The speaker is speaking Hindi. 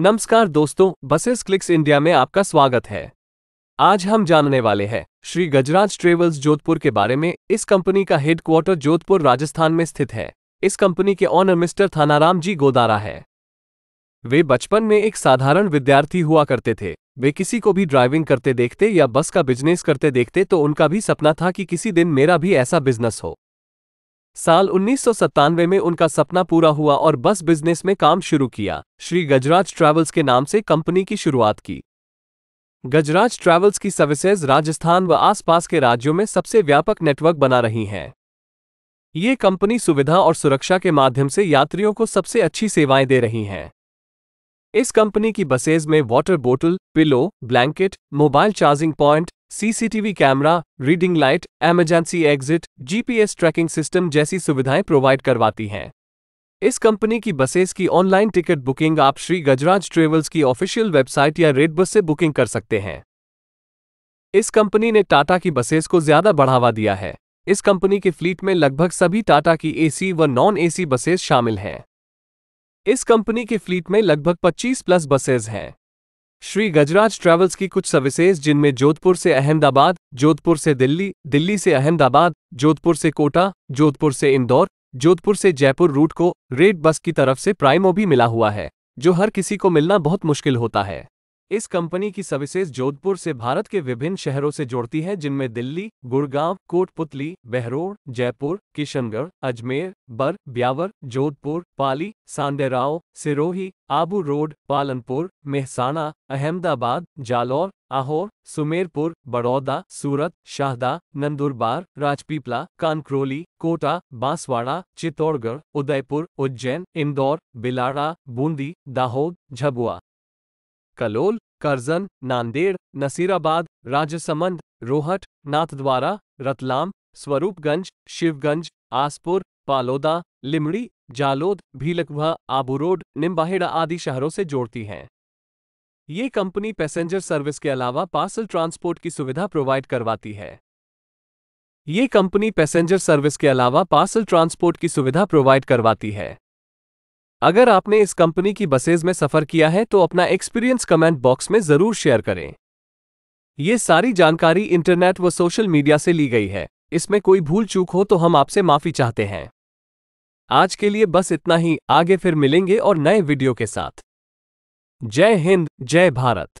नमस्कार दोस्तों बसेस क्लिक्स इंडिया में आपका स्वागत है आज हम जानने वाले हैं श्री गजराज ट्रेवल्स जोधपुर के बारे में इस कंपनी का हेडक्वार्टर जोधपुर राजस्थान में स्थित है इस कंपनी के ऑनर मिस्टर थानाराम जी गोदारा है वे बचपन में एक साधारण विद्यार्थी हुआ करते थे वे किसी को भी ड्राइविंग करते देखते या बस का बिजनेस करते देखते तो उनका भी सपना था कि किसी दिन मेरा भी ऐसा बिजनेस हो साल उन्नीस में उनका सपना पूरा हुआ और बस बिजनेस में काम शुरू किया श्री गजराज ट्रैवल्स के नाम से कंपनी की शुरुआत की गजराज ट्रैवल्स की सर्विसेज राजस्थान व आसपास के राज्यों में सबसे व्यापक नेटवर्क बना रही हैं ये कंपनी सुविधा और सुरक्षा के माध्यम से यात्रियों को सबसे अच्छी सेवाएं दे रही हैं इस कंपनी की बसेज में वाटर बोतल pillow blanket mobile charging point CCTV camera reading light emergency exit GPS tracking system जैसी सुविधाएं प्रोवाइड करवाती हैं इस कंपनी की बसेस की ऑनलाइन टिकट बुकिंग आप श्री गजराज ट्रेवल्स की ऑफिशियल वेबसाइट या रेड बस से बुकिंग कर सकते हैं इस कंपनी ने टाटा की बसेस को ज्यादा बढ़ावा दिया है इस कंपनी की फ्लीट में लगभग सभी टाटा की एसी व नॉन एसी बसेस शामिल हैं इस कंपनी की फ्लीट में लगभग 25 प्लस बसेस हैं श्री गजराज ट्रैवल्स की कुछ सर्विसेज जिनमें जोधपुर से अहमदाबाद जोधपुर से दिल्ली दिल्ली से अहमदाबाद जोधपुर से कोटा जोधपुर से इंदौर जोधपुर से जयपुर रूट को रेड बस की तरफ से प्राइमो भी मिला हुआ है जो हर किसी को मिलना बहुत मुश्किल होता है इस कंपनी की सर्विसेज जोधपुर से भारत के विभिन्न शहरों से जोड़ती है जिनमें दिल्ली गुड़गांव कोटपुतली बहरोड जयपुर किशनगढ़ अजमेर बर ब्यावर जोधपुर पाली सांडेराव सिरोही आबू रोड पालनपुर मेहसाना अहमदाबाद जालौर आहोर सुमेरपुर बड़ौदा सूरत शाहदा नंदुरबार राजपीपला कानक्रोली कोटा बांसवाड़ा चित्तौड़गढ़ उदयपुर उज्जैन इंदौर बिलाड़ा बूंदी दाहोद झबुआ कलोल करजन नांदेड़ नसीराबाद राजसमंद रोहट नाथद्वारा रतलाम स्वरूपगंज शिवगंज आसपुर पालोदा लिमड़ी जालोद भीलकवा आबूरोड निम्बाहेड़ा आदि शहरों से जोड़ती हैं ये कंपनी पैसेंजर सर्विस के अलावा पार्सल ट्रांसपोर्ट की सुविधा प्रोवाइड करवाती है ये कंपनी पैसेंजर सर्विस के अलावा पार्सल ट्रांसपोर्ट की सुविधा प्रोवाइड करवाती है अगर आपने इस कंपनी की बसेज में सफर किया है तो अपना एक्सपीरियंस कमेंट बॉक्स में जरूर शेयर करें ये सारी जानकारी इंटरनेट व सोशल मीडिया से ली गई है इसमें कोई भूल चूक हो तो हम आपसे माफी चाहते हैं आज के लिए बस इतना ही आगे फिर मिलेंगे और नए वीडियो के साथ जय हिंद जय भारत